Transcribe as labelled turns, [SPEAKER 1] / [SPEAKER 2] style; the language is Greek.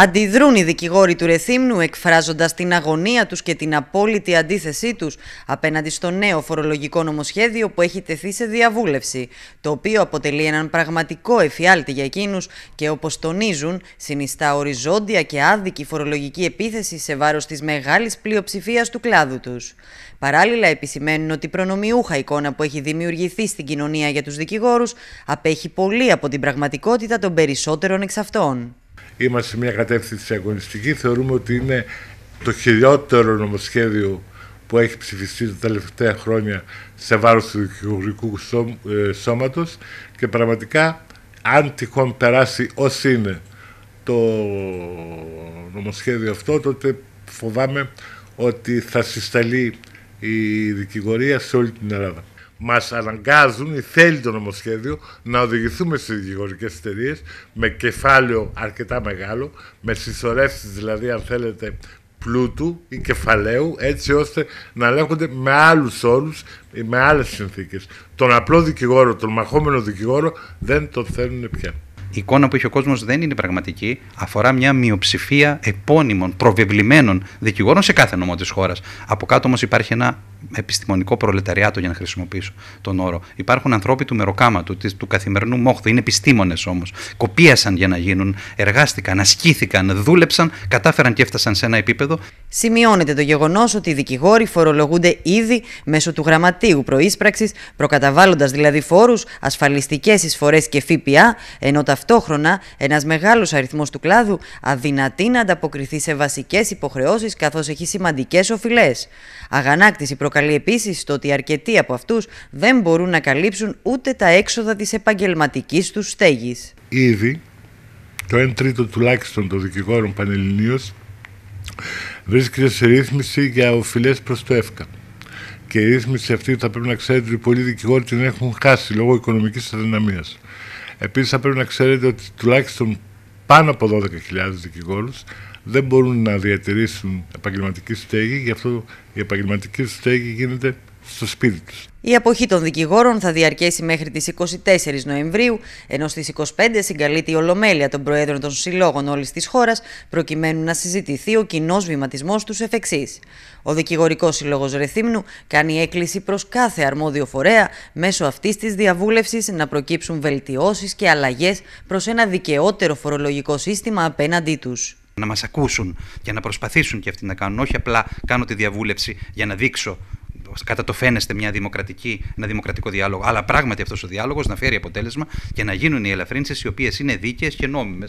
[SPEAKER 1] Αντιδρούν οι δικηγόροι του Ρεθύμνου εκφράζοντας την αγωνία τους και την απόλυτη αντίθεσή τους απέναντι στο νέο φορολογικό νομοσχέδιο που έχει τεθεί σε διαβούλευση, το οποίο αποτελεί έναν πραγματικό εφιάλτη για εκείνους και όπως τονίζουν συνιστά οριζόντια και άδικη φορολογική επίθεση σε βάρος της μεγάλης πλειοψηφίας του κλάδου τους. Παράλληλα επισημαίνουν ότι η προνομιούχα εικόνα που έχει δημιουργηθεί στην κοινωνία για τους δικηγόρους απέχει πολύ από την πραγματικότητα των περισσότερων εξ αυτών.
[SPEAKER 2] Είμαστε σε μια κατεύθυνση αγωνιστικής. Θεωρούμε ότι είναι το χειρότερο νομοσχέδιο που έχει ψηφιστεί τα τελευταία χρόνια σε βάρος του δικηγορικού ε, σώματος και πραγματικά αν τυχόν περάσει ως είναι το νομοσχέδιο αυτό τότε φοβάμαι ότι θα συσταλεί η δικηγορία σε όλη την Ελλάδα μας αναγκάζουν ή θέλει το νομοσχέδιο να οδηγηθούμε στις δικηγορικές εταιρείες με κεφάλαιο αρκετά μεγάλο, με συσσωρεύσεις δηλαδή, αν θέλετε, πλούτου ή κεφαλαίου, έτσι ώστε να ελέγχονται με άλλους όρους ή με άλλες συνθήκες. Τον απλό δικηγόρο, τον μαχόμενο δικηγόρο δεν τον θέλουν πια η εικόνα που έχει ο κόσμος δεν είναι πραγματική. Αφορά
[SPEAKER 3] μια μειοψηφία επώνυμων, προβεβλημένων δικηγόρων σε κάθε νομό της χώρας. Από κάτω όμως υπάρχει ένα επιστημονικό προλεταριάτο, για να χρησιμοποιήσω τον όρο. Υπάρχουν ανθρώποι του μεροκάματου, του καθημερινού μόχθου, είναι επιστήμονες όμως. Κοπίασαν για να γίνουν, εργάστηκαν, ασκήθηκαν, δούλεψαν, κατάφεραν και έφτασαν σε ένα επίπεδο Σημειώνεται το γεγονός ότι οι δικηγόροι
[SPEAKER 1] φορολογούνται ήδη μέσω του γραμματείου προείσπραξης, προκαταβάλλοντας δηλαδή φόρους, ασφαλιστικές εισφορές και ΦΠΑ, ενώ ταυτόχρονα ένας μεγάλος αριθμός του κλάδου αδυνατεί να ανταποκριθεί σε βασικές υποχρεώσεις καθώς έχει σημαντικές οφειλές. Αγανάκτηση προκαλεί επίσης το ότι αρκετοί από αυτούς δεν μπορούν να καλύψουν ούτε τα έξοδα της επαγγελματικής τους στέγης.
[SPEAKER 2] Ήδη το 1 τρίτο τουλάχιστον των δικηγόρων πανελληνίως βρίσκεται σε ρύθμιση για οφειλές προς το ΕΦΚΑ. Και η ρύθμιση αυτή θα πρέπει να ξέρετε ότι πολλοί δικηγόροι την έχουν χάσει λόγω οικονομικής αδυναμίας. Επίσης, θα πρέπει να ξέρετε ότι τουλάχιστον πάνω από 12.000 δικηγόρους δεν μπορούν να διατηρήσουν επαγγελματική στέγη, γι' αυτό η επαγγελματική στέγη γίνεται στο σπίτι
[SPEAKER 1] Η αποχή των δικηγόρων θα διαρκέσει μέχρι τις 24 Νοεμβρίου, ενώ στις 25 συγκαλείται η Ολομέλεια των Προέδρων των Συλλόγων όλης της χώρας, προκειμένου να συζητηθεί ο κοινός βηματισμός τους εφ' εξής. Ο Δικηγορικός Σύλλογος Ρεθύμνου κάνει έκκληση προς κάθε αρμόδιο φορέα μέσω αυτής της διαβούλευσης να προκύψουν βελτιώσεις και αλλαγές προς ένα δικαιότερο φορολογικό σύστημα απέναντί
[SPEAKER 3] τους να μας ακούσουν και να προσπαθήσουν και αυτοί να κάνουν, όχι απλά κάνω τη διαβούλευση για να δείξω κατά το φαίνεστε μια δημοκρατική, ένα δημοκρατικό διάλογο, αλλά πράγματι αυτός ο διάλογος να φέρει αποτέλεσμα και να γίνουν οι ελαφρύνσεις οι οποίες είναι δίκαιες και νόμιμες,